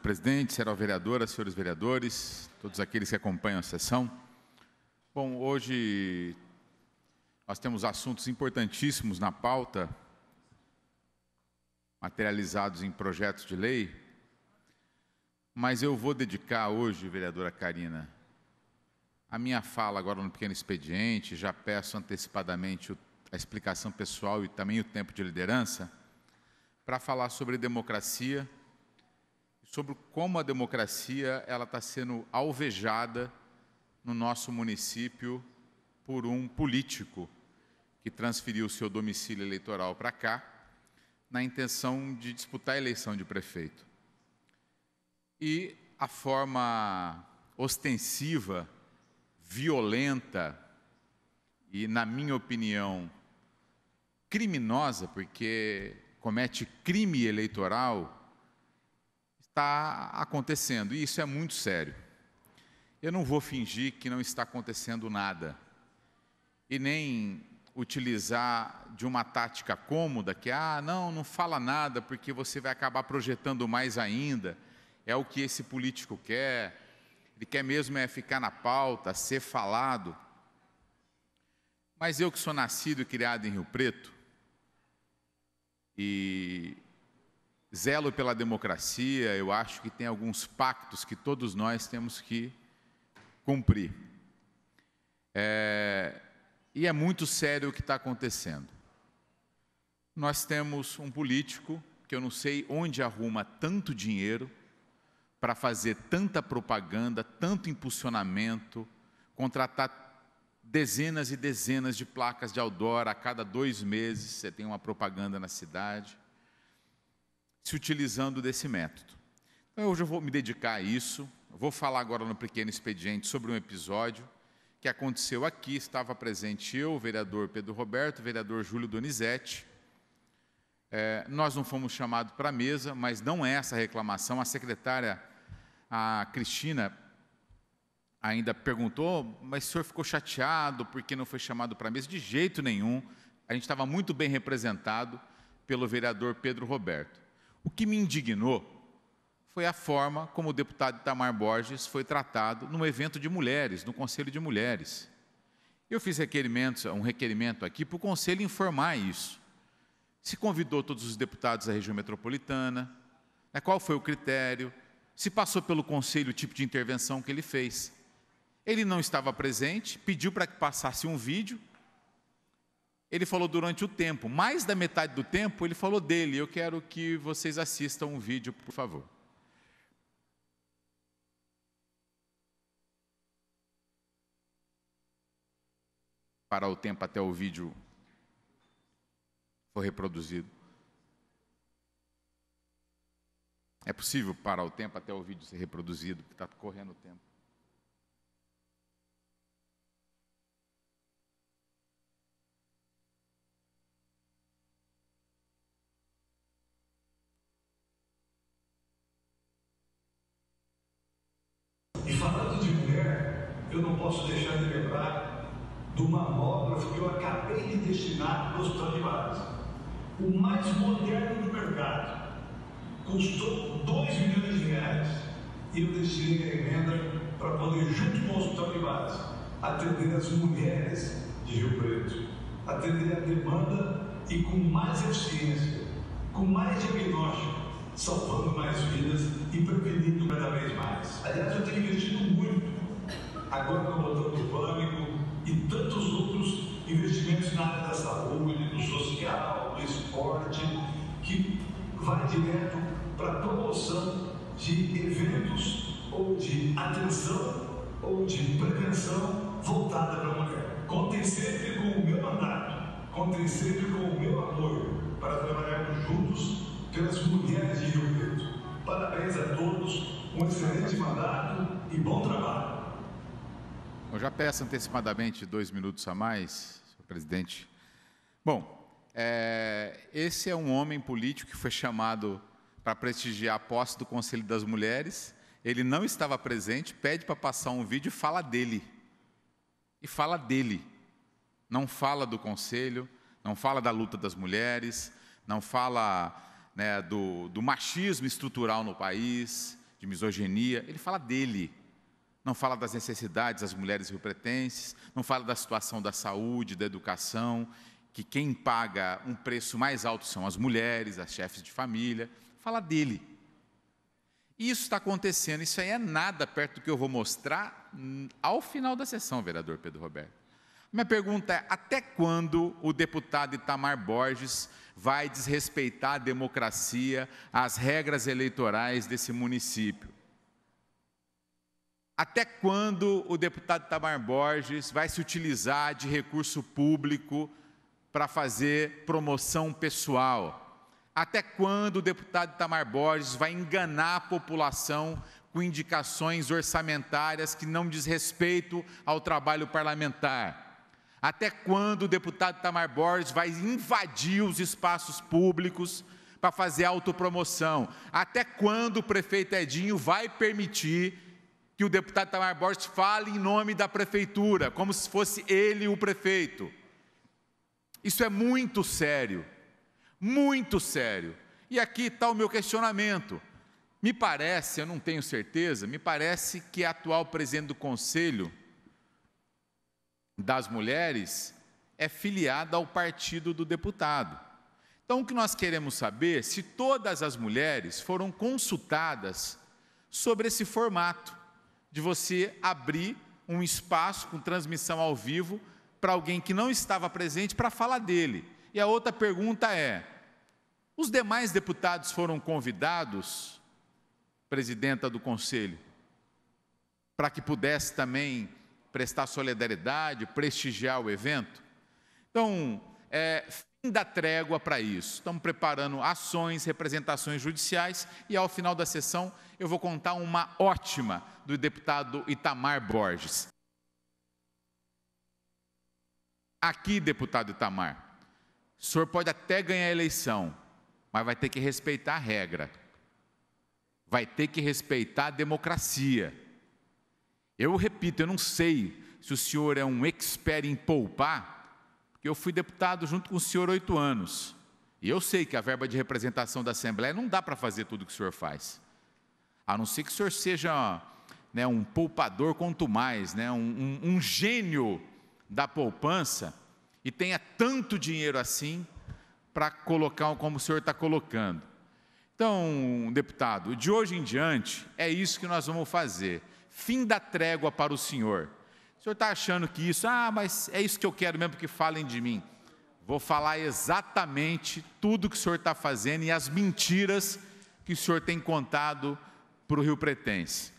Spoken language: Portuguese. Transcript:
presidente, senhora vereadora, senhores vereadores, todos aqueles que acompanham a sessão. Bom, hoje nós temos assuntos importantíssimos na pauta, materializados em projetos de lei, mas eu vou dedicar hoje, vereadora Karina, a minha fala agora no pequeno expediente, já peço antecipadamente a explicação pessoal e também o tempo de liderança, para falar sobre democracia sobre como a democracia ela está sendo alvejada no nosso município por um político que transferiu seu domicílio eleitoral para cá na intenção de disputar a eleição de prefeito. E a forma ostensiva, violenta e, na minha opinião, criminosa, porque comete crime eleitoral está acontecendo, e isso é muito sério. Eu não vou fingir que não está acontecendo nada, e nem utilizar de uma tática cômoda que, ah, não, não fala nada porque você vai acabar projetando mais ainda, é o que esse político quer, ele quer mesmo é ficar na pauta, ser falado. Mas eu que sou nascido e criado em Rio Preto, e zelo pela democracia, eu acho que tem alguns pactos que todos nós temos que cumprir. É, e é muito sério o que está acontecendo. Nós temos um político que eu não sei onde arruma tanto dinheiro para fazer tanta propaganda, tanto impulsionamento, contratar dezenas e dezenas de placas de outdoor a cada dois meses. Você tem uma propaganda na cidade se utilizando desse método. Então, hoje eu vou me dedicar a isso. vou falar agora no pequeno expediente sobre um episódio que aconteceu aqui. Estava presente eu, o vereador Pedro Roberto, o vereador Júlio Donizete. É, nós não fomos chamados para a mesa, mas não é essa a reclamação. A secretária, a Cristina, ainda perguntou, mas o senhor ficou chateado porque não foi chamado para a mesa? De jeito nenhum. A gente estava muito bem representado pelo vereador Pedro Roberto. O que me indignou foi a forma como o deputado Itamar Borges foi tratado num evento de mulheres, no Conselho de Mulheres. Eu fiz requerimentos, um requerimento aqui para o Conselho informar isso. Se convidou todos os deputados da região metropolitana, né, qual foi o critério, se passou pelo Conselho o tipo de intervenção que ele fez. Ele não estava presente, pediu para que passasse um vídeo, ele falou durante o tempo, mais da metade do tempo ele falou dele. Eu quero que vocês assistam o um vídeo, por favor. Parar o tempo até o vídeo for reproduzido. É possível parar o tempo até o vídeo ser reproduzido, porque está correndo o tempo. eu não posso deixar de lembrar do mamógrafo que eu acabei de destinar no Hospital de Base. O mais moderno do mercado. Custou 2 milhões de reais e eu destinei a emenda para poder, junto com o Hospital de Base, atender as mulheres de Rio Preto, atender a demanda e com mais eficiência, com mais diagnóstico, salvando mais vidas e prevenindo cada vez mais agora com no de urbânico e tantos outros investimentos na área da saúde, do social, do esporte, que vai direto para a promoção de eventos ou de atenção ou de prevenção voltada para a mulher. Contem sempre com o meu mandato, contem sempre com o meu apoio para trabalharmos juntos pelas mulheres de Rio Preto. Parabéns a todos, um excelente mandato eu já peço antecipadamente dois minutos a mais, senhor presidente. Bom, é, esse é um homem político que foi chamado para prestigiar a posse do Conselho das Mulheres. Ele não estava presente, pede para passar um vídeo e fala dele. E fala dele. Não fala do Conselho, não fala da luta das mulheres, não fala né, do, do machismo estrutural no país, de misoginia. Ele fala dele. Não fala das necessidades das mulheres riopretenses, não fala da situação da saúde, da educação, que quem paga um preço mais alto são as mulheres, as chefes de família. Fala dele. E Isso está acontecendo, isso aí é nada perto do que eu vou mostrar hum, ao final da sessão, vereador Pedro Roberto. Minha pergunta é: até quando o deputado Itamar Borges vai desrespeitar a democracia, as regras eleitorais desse município? Até quando o deputado Tamar Borges vai se utilizar de recurso público para fazer promoção pessoal? Até quando o deputado Tamar Borges vai enganar a população com indicações orçamentárias que não diz respeito ao trabalho parlamentar? Até quando o deputado Tamar Borges vai invadir os espaços públicos para fazer autopromoção? Até quando o prefeito Edinho vai permitir que o deputado Tamar Borges fale em nome da prefeitura, como se fosse ele o prefeito. Isso é muito sério, muito sério. E aqui está o meu questionamento. Me parece, eu não tenho certeza, me parece que a atual presidente do Conselho das Mulheres é filiada ao partido do deputado. Então, o que nós queremos saber é se todas as mulheres foram consultadas sobre esse formato de você abrir um espaço com transmissão ao vivo para alguém que não estava presente para falar dele. E a outra pergunta é: os demais deputados foram convidados, presidenta do conselho, para que pudesse também prestar solidariedade, prestigiar o evento? Então, é, da trégua para isso. Estamos preparando ações, representações judiciais e ao final da sessão eu vou contar uma ótima do deputado Itamar Borges. Aqui, deputado Itamar, o senhor pode até ganhar a eleição, mas vai ter que respeitar a regra. Vai ter que respeitar a democracia. Eu repito, eu não sei se o senhor é um expert em poupar porque eu fui deputado junto com o senhor oito anos. E eu sei que a verba de representação da Assembleia não dá para fazer tudo o que o senhor faz. A não ser que o senhor seja né, um poupador quanto mais, né, um, um, um gênio da poupança e tenha tanto dinheiro assim para colocar como o senhor está colocando. Então, deputado, de hoje em diante é isso que nós vamos fazer. Fim da trégua para o senhor. O senhor está achando que isso, ah, mas é isso que eu quero mesmo que falem de mim. Vou falar exatamente tudo que o senhor está fazendo e as mentiras que o senhor tem contado para o Rio Pretense.